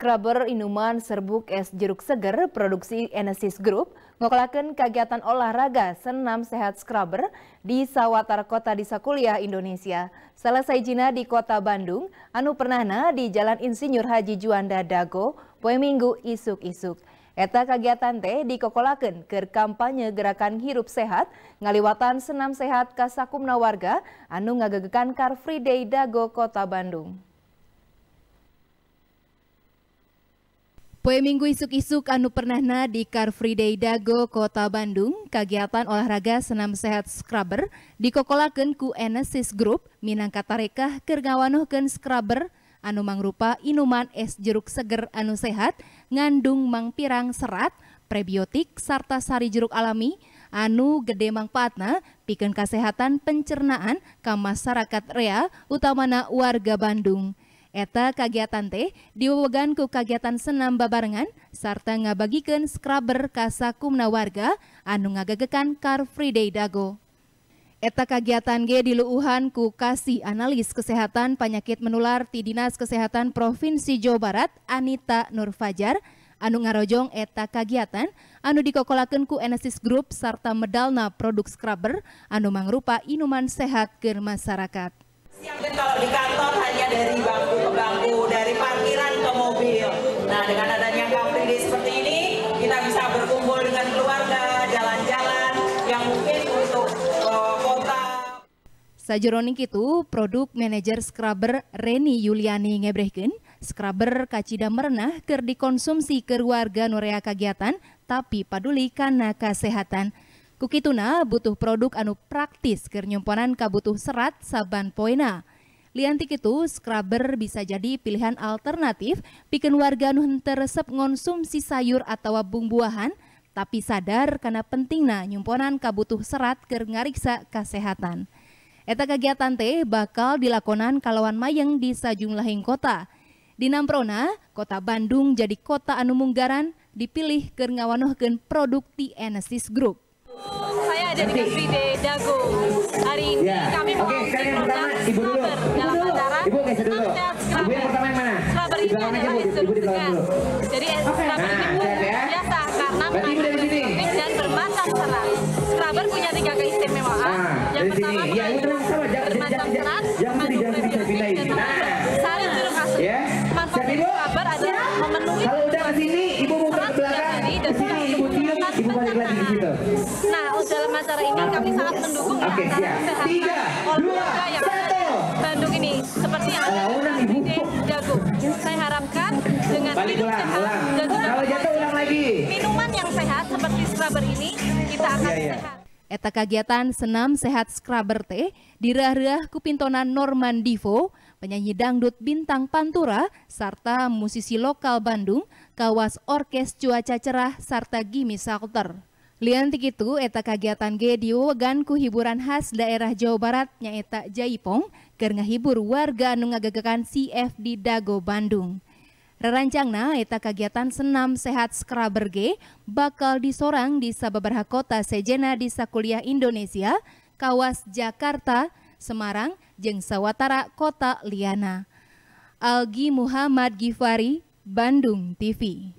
Scrubber Inuman Serbuk Es Jeruk Seger produksi Enesis Group ngokolaken kegiatan olahraga senam sehat Scrubber di Sawatar Kota di Sakuliah, Indonesia. Selesai jina di Kota Bandung, anu pernahna di Jalan Insinyur Haji Juanda Dago, poe Minggu isuk-isuk. Eta kegiatan teh dikokolaken ke kampanye gerakan hirup sehat ngaliwatan senam sehat kasakumna warga anu ngagegekan Car Free Day Dago Kota Bandung. Poe Minggu isuk-isuk anu pernahna di Car Free Day Dago Kota Bandung, kegiatan olahraga senam sehat scrubber di ku Enesis Group Minangkatarekah kergawanohkeun scrubber anu mangrupa inuman es jeruk seger anu sehat ngandung mangpirang serat, prebiotik serta sari jeruk alami anu gede mangfaatna pikeun kesehatan pencernaan ka masyarakat rea utamana warga Bandung. Eta kagiatan teh diwewegan ku kagiatan senam babarengan sarta ngabagikan scrubber kasakumna warga anu ngagagekan Car Free Day Dago. Eta kagiatan G diluuhan ku kasih analis kesehatan penyakit menular di Dinas Kesehatan Provinsi Jawa Barat Anita Nur Fajar anu ngarojong eta kagiatan anu dikokolakeun ku Enesis Group sarta medalna produk scrubber anu mangrupa inuman sehat ke masyarakat. Yang kalau di kantor hanya dari bangun Sajeroning itu produk manajer scrubber Reni Yuliani Ngebrehken, scrubber kacida merenah ker dikonsumsi ke warga Norea kegiatan tapi paduli karena kesehatan. Kukituna butuh produk anu praktis ker nyumponan kabutuh serat saban poena. Liantik itu, scrubber bisa jadi pilihan alternatif bikin warga anu resep ngonsumsi sayur atau bumbuahan, tapi sadar karena pentingnya nyumponan kabutuh serat ker ngariksa kesehatan. Eta kegiatan teh bakal dilakonan kalawan mayeng di sajumlahing kota. Di Namprona, kota Bandung jadi kota anu munggaran dipilih ke ngawanohkeun produk TNSIS Group. Saya ada di Kasbide Dago. Hari ini ya. kami mau okay, produk Ibu dulu. dalam acara Ibu geser dulu. Ibu yang pertama yang mana? Scrubber ini adalah Ibu, Ibu Jadi eh, okay. nah, ini ya. biasa karena mengandung dan bermacam serang. Scrubber punya tiga keistimewaan. Nah, yang pertama, ya, Nah, oh, dalam acara ini kami sangat mendukung okay, ya, antara tiga, dua, yang satu. Bandung ini seperti yang ada di Dago. Saya harapkan dengan Balik hidup sehat ulang. dan kalau jatuh ulang lagi. Minuman yang sehat seperti scrubber ini kita akan yeah, yeah. sehat. Eta kegiatan Senam Sehat Scrubber Teh dirah-rah kupintonan Norman Divo, penyanyi dangdut Bintang Pantura, serta musisi lokal Bandung, kawas orkes cuaca cerah, serta Gimi Salter. Lianti itu eta kegiatan ge diwewegan ku hiburan khas daerah Jawa Barat nyaeta Jaipong keur ngahibur warga anu ngagagekan CF di Dago Bandung. Rerancangna eta kegiatan senam sehat skraber ge bakal disorang di sababaraha kota sejena di sakuliah Indonesia, Kawas Jakarta, Semarang, jeung sawatara kota liana. Algi Muhammad Gifari, Bandung TV.